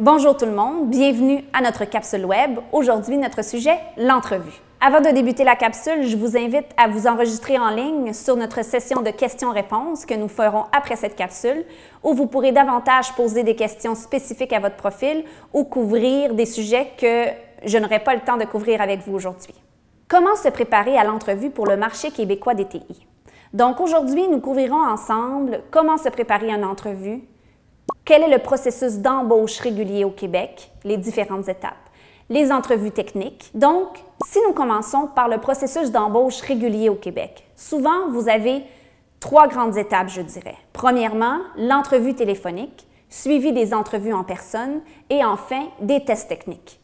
Bonjour tout le monde, bienvenue à notre capsule web. Aujourd'hui, notre sujet, l'entrevue. Avant de débuter la capsule, je vous invite à vous enregistrer en ligne sur notre session de questions-réponses que nous ferons après cette capsule, où vous pourrez davantage poser des questions spécifiques à votre profil ou couvrir des sujets que je n'aurai pas le temps de couvrir avec vous aujourd'hui. Comment se préparer à l'entrevue pour le marché québécois des TI? Donc aujourd'hui, nous couvrirons ensemble comment se préparer à une entrevue, quel est le processus d'embauche régulier au Québec? Les différentes étapes. Les entrevues techniques. Donc, si nous commençons par le processus d'embauche régulier au Québec, souvent, vous avez trois grandes étapes, je dirais. Premièrement, l'entrevue téléphonique, suivie des entrevues en personne et enfin des tests techniques.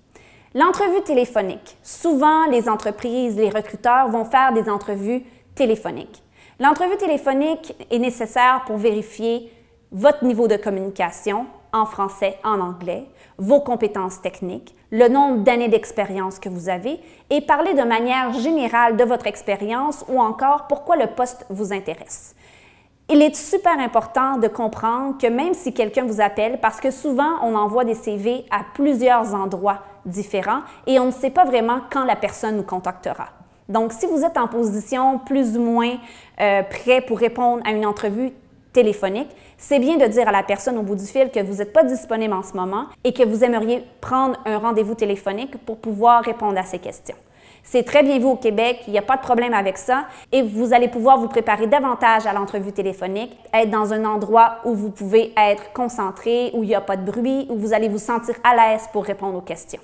L'entrevue téléphonique. Souvent, les entreprises, les recruteurs vont faire des entrevues téléphoniques. L'entrevue téléphonique est nécessaire pour vérifier votre niveau de communication en français, en anglais, vos compétences techniques, le nombre d'années d'expérience que vous avez et parler de manière générale de votre expérience ou encore pourquoi le poste vous intéresse. Il est super important de comprendre que même si quelqu'un vous appelle, parce que souvent on envoie des CV à plusieurs endroits différents et on ne sait pas vraiment quand la personne nous contactera. Donc si vous êtes en position plus ou moins euh, prêt pour répondre à une entrevue, téléphonique, c'est bien de dire à la personne au bout du fil que vous n'êtes pas disponible en ce moment et que vous aimeriez prendre un rendez-vous téléphonique pour pouvoir répondre à ces questions. C'est très bien vous au Québec, il n'y a pas de problème avec ça et vous allez pouvoir vous préparer davantage à l'entrevue téléphonique, être dans un endroit où vous pouvez être concentré, où il n'y a pas de bruit, où vous allez vous sentir à l'aise pour répondre aux questions.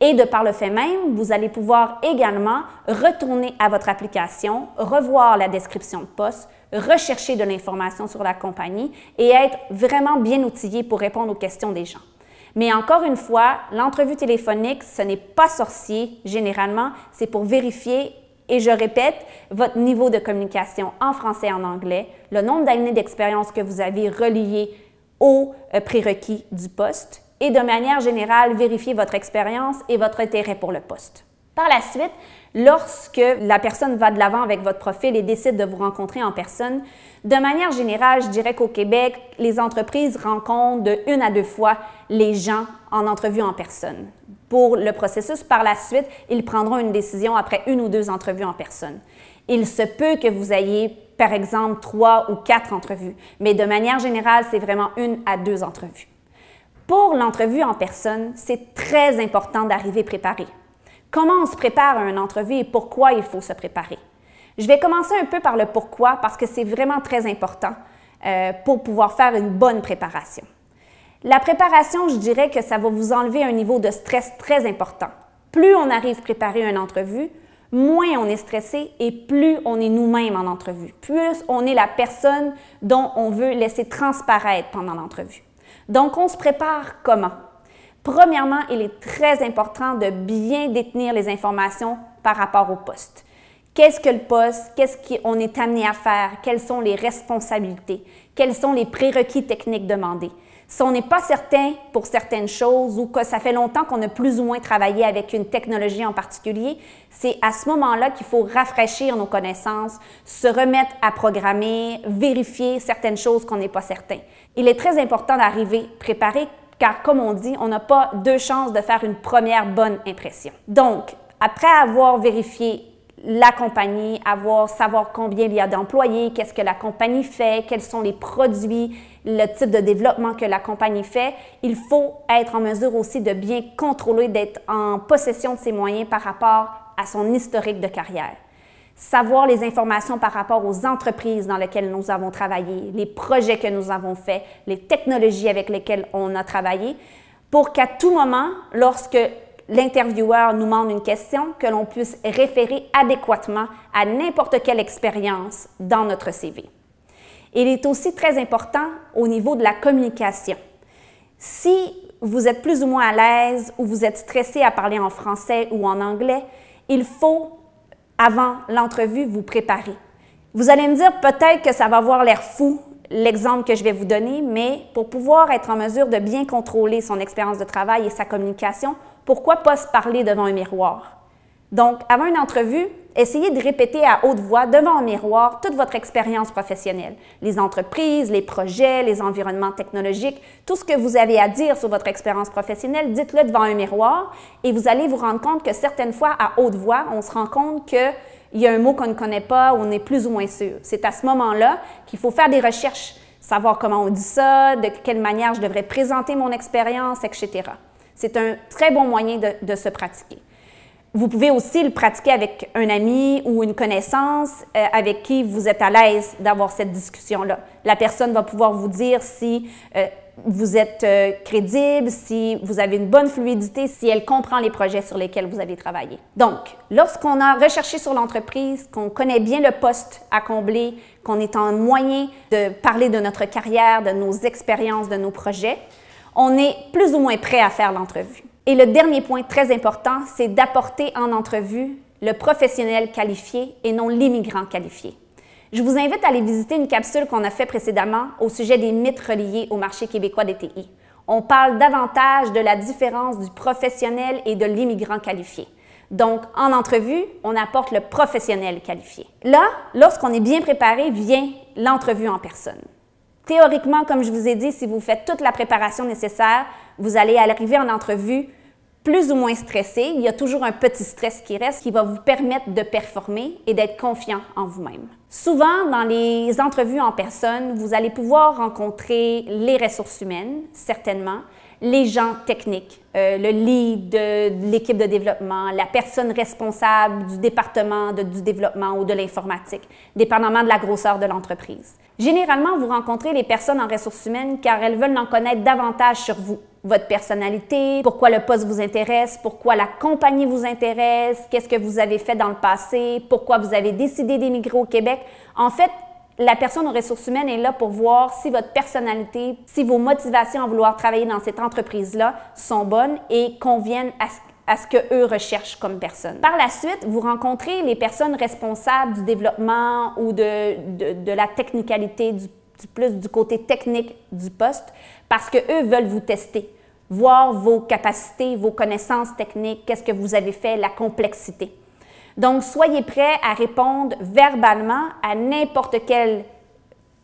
Et de par le fait même, vous allez pouvoir également retourner à votre application, revoir la description de poste, rechercher de l'information sur la compagnie et être vraiment bien outillé pour répondre aux questions des gens. Mais encore une fois, l'entrevue téléphonique, ce n'est pas sorcier généralement, c'est pour vérifier et je répète, votre niveau de communication en français et en anglais, le nombre d'années d'expérience que vous avez relié aux euh, prérequis du poste et de manière générale vérifier votre expérience et votre intérêt pour le poste. Par la suite, lorsque la personne va de l'avant avec votre profil et décide de vous rencontrer en personne, de manière générale, je dirais qu'au Québec, les entreprises rencontrent de une à deux fois les gens en entrevue en personne. Pour le processus, par la suite, ils prendront une décision après une ou deux entrevues en personne. Il se peut que vous ayez, par exemple, trois ou quatre entrevues, mais de manière générale, c'est vraiment une à deux entrevues. Pour l'entrevue en personne, c'est très important d'arriver préparé. Comment on se prépare à une entrevue et pourquoi il faut se préparer? Je vais commencer un peu par le pourquoi parce que c'est vraiment très important euh, pour pouvoir faire une bonne préparation. La préparation, je dirais que ça va vous enlever un niveau de stress très important. Plus on arrive préparé à une entrevue, moins on est stressé et plus on est nous-mêmes en entrevue, plus on est la personne dont on veut laisser transparaître pendant l'entrevue. Donc, on se prépare comment? Premièrement, il est très important de bien détenir les informations par rapport au poste. Qu'est-ce que le poste? Qu'est-ce qu'on est amené à faire? Quelles sont les responsabilités? Quels sont les prérequis techniques demandés? Si on n'est pas certain pour certaines choses ou que ça fait longtemps qu'on a plus ou moins travaillé avec une technologie en particulier, c'est à ce moment-là qu'il faut rafraîchir nos connaissances, se remettre à programmer, vérifier certaines choses qu'on n'est pas certain. Il est très important d'arriver préparé car comme on dit, on n'a pas deux chances de faire une première bonne impression. Donc, après avoir vérifié la compagnie, avoir, savoir combien il y a d'employés, qu'est-ce que la compagnie fait, quels sont les produits, le type de développement que la compagnie fait. Il faut être en mesure aussi de bien contrôler, d'être en possession de ses moyens par rapport à son historique de carrière. Savoir les informations par rapport aux entreprises dans lesquelles nous avons travaillé, les projets que nous avons faits, les technologies avec lesquelles on a travaillé, pour qu'à tout moment, lorsque l'intervieweur nous demande une question, que l'on puisse référer adéquatement à n'importe quelle expérience dans notre CV. Il est aussi très important au niveau de la communication. Si vous êtes plus ou moins à l'aise ou vous êtes stressé à parler en français ou en anglais, il faut, avant l'entrevue, vous préparer. Vous allez me dire peut-être que ça va avoir l'air fou l'exemple que je vais vous donner, mais pour pouvoir être en mesure de bien contrôler son expérience de travail et sa communication, pourquoi pas se parler devant un miroir? Donc, avant une entrevue, essayez de répéter à haute voix devant un miroir toute votre expérience professionnelle, les entreprises, les projets, les environnements technologiques, tout ce que vous avez à dire sur votre expérience professionnelle, dites-le devant un miroir et vous allez vous rendre compte que certaines fois, à haute voix, on se rend compte que il y a un mot qu'on ne connaît pas, on est plus ou moins sûr. C'est à ce moment-là qu'il faut faire des recherches, savoir comment on dit ça, de quelle manière je devrais présenter mon expérience, etc. C'est un très bon moyen de, se pratiquer. Vous pouvez aussi le pratiquer avec un ami ou une connaissance euh, avec qui vous êtes à l'aise d'avoir cette discussion-là. La personne va pouvoir vous dire si euh, vous êtes euh, crédible, si vous avez une bonne fluidité, si elle comprend les projets sur lesquels vous avez travaillé. Donc, lorsqu'on a recherché sur l'entreprise, qu'on connaît bien le poste à combler, qu'on est en moyen de parler de notre carrière, de nos expériences, de nos projets, on est plus ou moins prêt à faire l'entrevue. Et le dernier point très important, c'est d'apporter en entrevue le professionnel qualifié et non l'immigrant qualifié. Je vous invite à aller visiter une capsule qu'on a faite précédemment au sujet des mythes reliés au marché québécois des TI. On parle davantage de la différence du professionnel et de l'immigrant qualifié. Donc, en entrevue, on apporte le professionnel qualifié. Là, lorsqu'on est bien préparé, vient l'entrevue en personne. Théoriquement, comme je vous ai dit, si vous faites toute la préparation nécessaire, vous allez arriver en entrevue plus ou moins stressé, il y a toujours un petit stress qui reste qui va vous permettre de performer et d'être confiant en vous-même. Souvent, dans les entrevues en personne, vous allez pouvoir rencontrer les ressources humaines, certainement, les gens techniques, euh, le lead de, l'équipe de développement, la personne responsable du département du développement ou de l'informatique, dépendamment de la grosseur de l'entreprise. Généralement, vous rencontrez les personnes en ressources humaines car elles veulent en connaître davantage sur vous, votre personnalité, pourquoi le poste vous intéresse, pourquoi la compagnie vous intéresse, qu'est-ce que vous avez fait dans le passé, pourquoi vous avez décidé d'émigrer au Québec. En fait, la personne aux ressources humaines est là pour voir si votre personnalité, si vos motivations à vouloir travailler dans cette entreprise-là sont bonnes et conviennent à, à ce qu'eux eux recherchent comme personne. Par la suite, vous rencontrez les personnes responsables du développement ou de, de, la technicalité, du, plus du côté technique du poste, parce que eux veulent vous tester, voir vos capacités, vos connaissances techniques, qu'est-ce que vous avez fait, la complexité. Donc, soyez prêts à répondre verbalement à n'importe quelle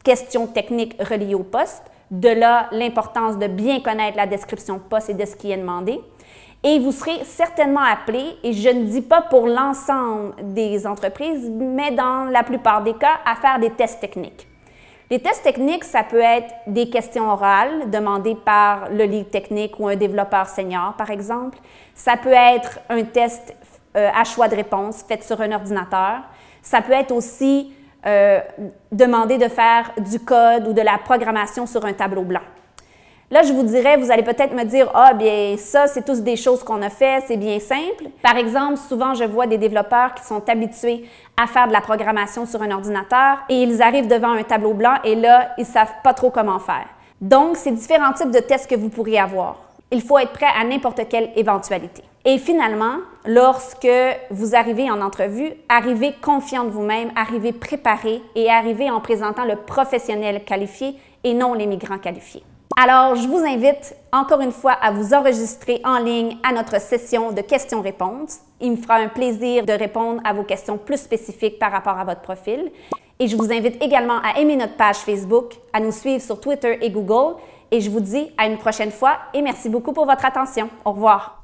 question technique reliée au poste. De là, l'importance de bien connaître la description de poste et de ce qui est demandé. Et vous serez certainement appelé, et je ne dis pas pour l'ensemble des entreprises, mais dans la plupart des cas, à faire des tests techniques. Les tests techniques, ça peut être des questions orales demandées par le lead technique ou un développeur senior, par exemple. Ça peut être un test euh, à choix de réponse fait sur un ordinateur. Ça peut être aussi euh, demander de faire du code ou de la programmation sur un tableau blanc. Là, je vous dirais, vous allez peut-être me dire, ah bien ça, c'est tous des choses qu'on a fait, c'est bien simple. Par exemple, souvent, je vois des développeurs qui sont habitués à faire de la programmation sur un ordinateur et ils arrivent devant un tableau blanc et là, ils savent pas trop comment faire. Donc, c'est différents types de tests que vous pourriez avoir. Il faut être prêt à n'importe quelle éventualité. Et finalement, lorsque vous arrivez en entrevue, arrivez confiant de vous-même, arrivez préparé et arrivez en présentant le professionnel qualifié et non les migrants qualifiés. Alors, je vous invite encore une fois à vous enregistrer en ligne à notre session de questions-réponses. Il me fera un plaisir de répondre à vos questions plus spécifiques par rapport à votre profil. Et je vous invite également à aimer notre page Facebook, à nous suivre sur Twitter et Google. Et je vous dis à une prochaine fois et merci beaucoup pour votre attention. Au revoir.